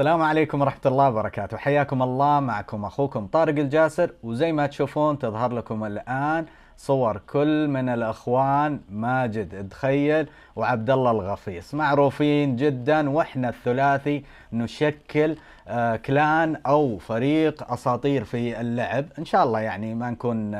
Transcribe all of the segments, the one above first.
السلام عليكم ورحمة الله وبركاته حياكم الله معكم أخوكم طارق الجاسر وزي ما تشوفون تظهر لكم الآن صور كل من الأخوان ماجد تخيل وعبد الله الغفيص معروفين جدا وإحنا الثلاثي نشكل آه، كلان أو فريق أساطير في اللعب إن شاء الله يعني ما نكون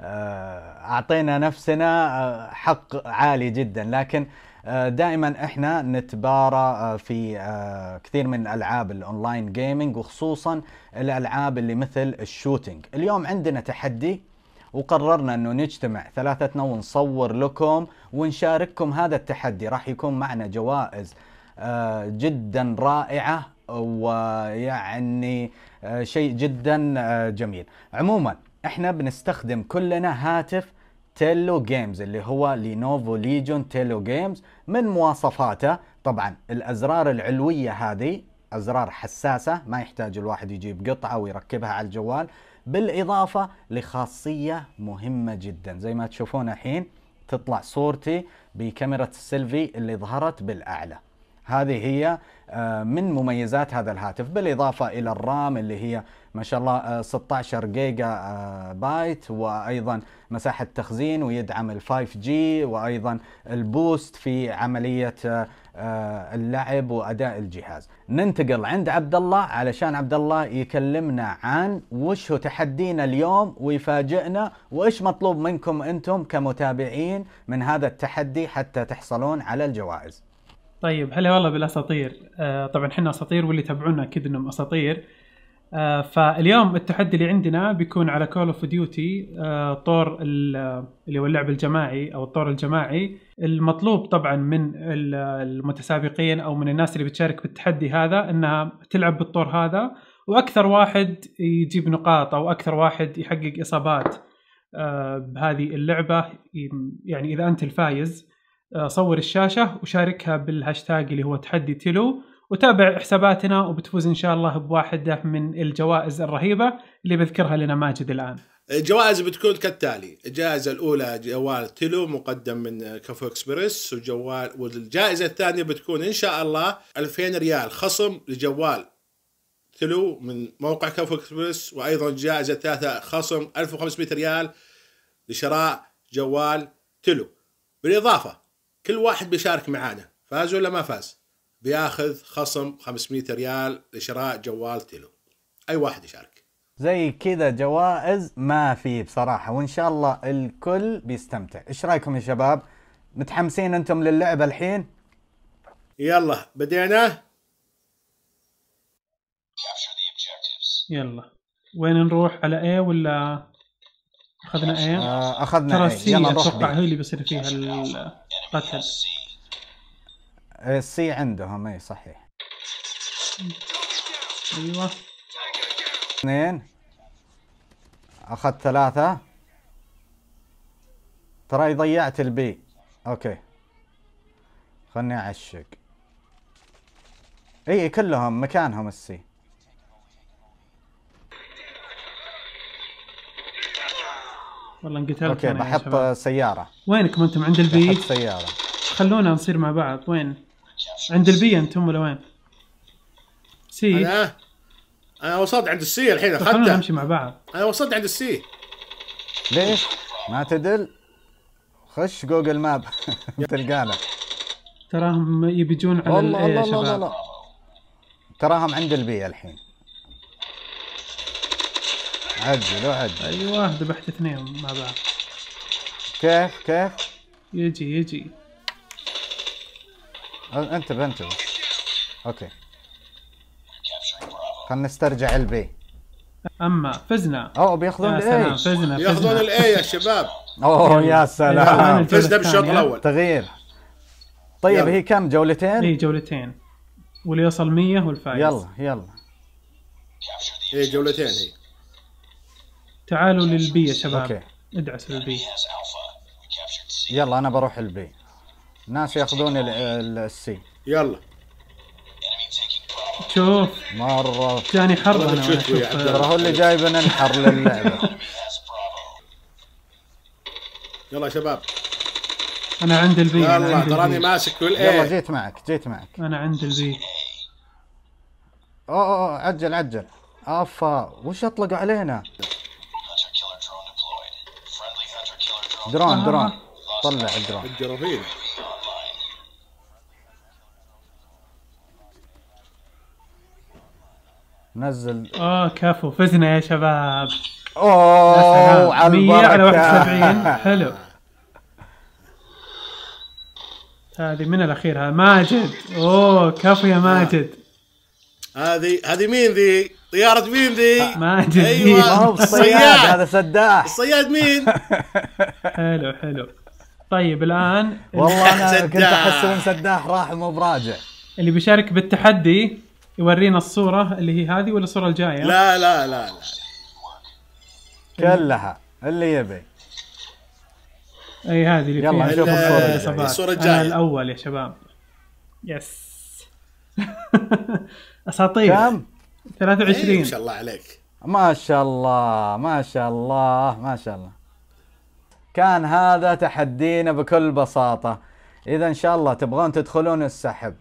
آه، أعطينا نفسنا آه، حق عالي جدا لكن آه، دائما احنا نتبارى آه، في آه، كثير من العاب الاونلاين جيمنج وخصوصا الالعاب اللي مثل الشوتينج اليوم عندنا تحدي وقررنا انه نجتمع ثلاثتنا ونصور لكم ونشارككم هذا التحدي راح يكون معنا جوائز جدا رائعه ويعني شيء جدا جميل عموما احنا بنستخدم كلنا هاتف تيلو جيمز اللي هو لينوفو ليجون تيلو جيمز من مواصفاته طبعا الازرار العلويه هذه ازرار حساسه ما يحتاج الواحد يجيب قطعه ويركبها على الجوال بالاضافه لخاصيه مهمه جدا زي ما تشوفون الحين تطلع صورتي بكاميرا السيلفي اللي ظهرت بالاعلى هذه هي آه، من مميزات هذا الهاتف بالإضافة إلى الرام اللي هي ما شاء الله 16 آه، جيجا آه، بايت وأيضا مساحة تخزين ويدعم ال 5G وأيضا البوست في عملية اللعب وأداء الجهاز ننتقل عند عبد الله علشان عبد الله يكلمنا عن وش هو تحدينا اليوم ويفاجئنا وإيش مطلوب منكم أنتم كمتابعين من هذا التحدي حتى تحصلون على الجوائز طيب هلا والله بالاساطير آه طبعا احنا اساطير واللي يتابعونا اكيد انهم اساطير آه فاليوم التحدي اللي عندنا بيكون على كول اوف ديوتي طور اللي هو اللعب الجماعي او الطور الجماعي المطلوب طبعا من المتسابقين او من الناس اللي بتشارك بالتحدي هذا انها تلعب بالطور هذا واكثر واحد يجيب نقاط او اكثر واحد يحقق اصابات آه بهذه اللعبه يعني اذا انت الفايز آه، صور الشاشة وشاركها بالهاشتاج اللي هو تحدي تلو وتابع حساباتنا وبتفوز ان شاء الله بواحده من الجوائز الرهيبه اللي بذكرها لنا ماجد الان. الجوائز بتكون كالتالي، الجائزه الاولى جوال تلو مقدم من كفو اكسبرس وجوال والجائزه الثانيه بتكون ان شاء الله 2000 ريال خصم لجوال تلو من موقع كفو اكسبرس وايضا الجائزه الثالثه خصم 1500 ريال لشراء جوال تلو. بالاضافه كل واحد بيشارك معانا فاز ولا ما فاز بياخذ خصم 500 ريال لشراء جوال تيلو اي واحد يشارك زي كذا جوائز ما في بصراحه وان شاء الله الكل بيستمتع ايش رايكم يا شباب متحمسين انتم للعبه الحين يلا بدينا يلا وين نروح على ايه ولا اخذنا ايه اخذنا ترى ايه يلا نروح اتوقع هي اللي بيصير فيها قتل السي عندهم اي صحيح ايوه اثنين اخذت ثلاثة ترى ضيعت البي اوكي خلني اعشق اي كلهم مكانهم السي والله انقتلت اوكي بحط سياره وينكم انتم عند البي؟ بحط سياره خلونا نصير مع بعض وين؟ عند البي انتم ولا وين؟ سي انا انا وصلت عند السي الحين اخذته خلونا نمشي مع بعض انا وصلت عند السي ليش؟ ما تدل؟ خش جوجل ماب تلقانا تراهم يبيجون على الله إيه يا شباب تراهم عند البي الحين عجل وعجل ايوه ذبحت اثنين مع بعض كيف كيف؟ يجي يجي انتبه انتبه اوكي خلنا نسترجع البي اما فزنا اوه بياخذون الاي فزنا ياخذون الاي يا شباب اوه يا سلام فزنا بالشوط الاول تغيير طيب يلا. هي كم جولتين؟ اي جولتين واللي يوصل 100 والفايز يلا يلا هي إيه، جولتين هي إيه. تعالوا للبي يا شباب اوكي ادعس للبي يلا انا بروح البي ناس ياخذون السي يلا شوف مره جاني حر انا ترى هو اللي جايبنا الحر للعبه يلا يا شباب انا عند البي يلا تراني ماسك كل ايه يلا جيت معك جيت معك انا عند البي اوه اوه عجل عجل افا وش اطلقوا علينا؟ درون درون طلع الدرون الجرافيل نزل اوه كفو فزنا يا شباب اوه على 100 على 71 حلو هذه من الاخير ها ماجد اوه كفو يا ماجد هذه هذه مين ذي؟ طيارة مين ذي؟ آه، ما ادري ايوه الصياد هذا سداح الصياد مين؟ حلو حلو طيب الان والله انا كنت احس ان سداح راح مو براجع اللي بيشارك بالتحدي يورينا الصورة اللي هي هذه ولا الصورة الجاية؟ لا لا لا لا كلها اللي يبي اي هذه اللي يلا فيها نشوف الصورة الصورة الجاية الأول يا شباب يس أساطير كم؟ 23 إيه، ما شاء الله عليك ما شاء الله ما شاء الله ما شاء الله كان هذا تحدينا بكل بساطة إذا إن شاء الله تبغون تدخلون السحب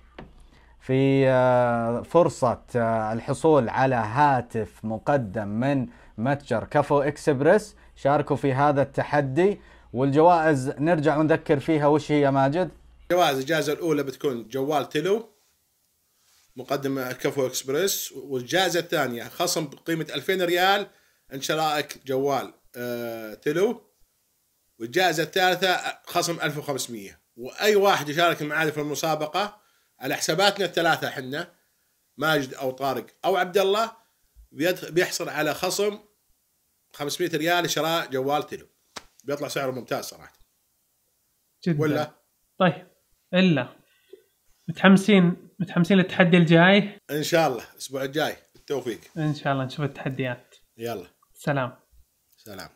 في آه، فرصة آه، الحصول على هاتف مقدم من متجر كفو اكسبرس شاركوا في هذا التحدي والجوائز نرجع ونذكر فيها وش هي ماجد؟ الجوائز الجائزة الأولى بتكون جوال تلو مقدمه كفو اكسبريس والجائزه الثانيه خصم بقيمه 2000 ريال شرائك جوال أه تلو والجائزه الثالثه خصم 1500 واي واحد يشارك معنا في المسابقه على حساباتنا الثلاثه حنا ماجد او طارق او عبد الله بيحصل على خصم 500 ريال شراء جوال تلو بيطلع سعره ممتاز صراحه جدا. ولا طيب الا متحمسين متحمسين للتحدي الجاي ان شاء الله الاسبوع الجاي بالتوفيق ان شاء الله نشوف التحديات يلا سلام سلام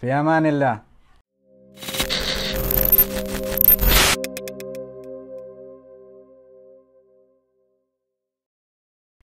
في امان الله